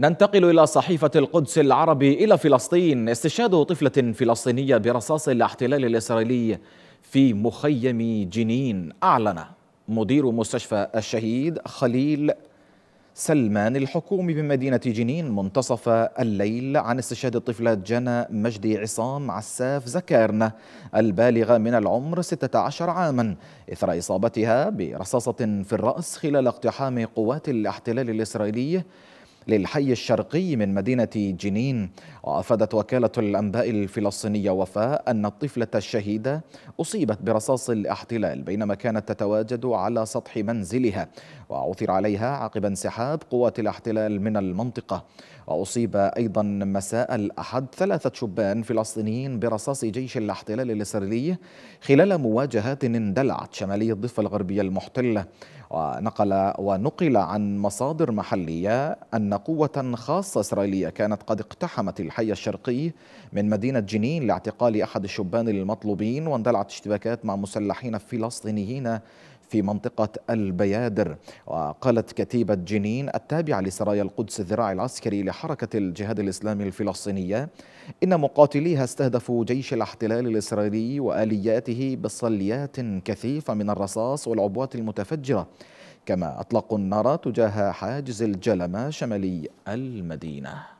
ننتقل إلى صحيفة القدس العربي إلى فلسطين استشهاد طفلة فلسطينية برصاص الاحتلال الإسرائيلي في مخيم جنين أعلن مدير مستشفى الشهيد خليل سلمان الحكومي بمدينة جنين منتصف الليل عن استشهاد الطفلة جنى مجدي عصام عساف زكارنة البالغة من العمر 16 عاما إثر إصابتها برصاصة في الرأس خلال اقتحام قوات الاحتلال الإسرائيلي للحي الشرقي من مدينة جنين وأفادت وكالة الأنباء الفلسطينية وفاء أن الطفلة الشهيدة أصيبت برصاص الاحتلال بينما كانت تتواجد على سطح منزلها وعثر عليها عقب انسحاب قوات الاحتلال من المنطقة وأصيب أيضا مساء الأحد ثلاثة شبان فلسطينيين برصاص جيش الاحتلال الإسرائيلي خلال مواجهات اندلعت شمالي الضفة الغربية المحتلة ونقل ونقل عن مصادر محلية أن قوة خاصة إسرائيلية كانت قد اقتحمت الحي الشرقي من مدينة جنين لاعتقال أحد الشبان المطلوبين واندلعت اشتباكات مع مسلحين فلسطينيين في منطقة البيادر وقالت كتيبة جنين التابعة لسرايا القدس الذراع العسكري لحركة الجهاد الإسلامي الفلسطينية إن مقاتليها استهدفوا جيش الاحتلال الإسرائيلي وآلياته بصليات كثيفة من الرصاص والعبوات المتفجرة كما أطلقوا النار تجاه حاجز الجلمة شمالي المدينة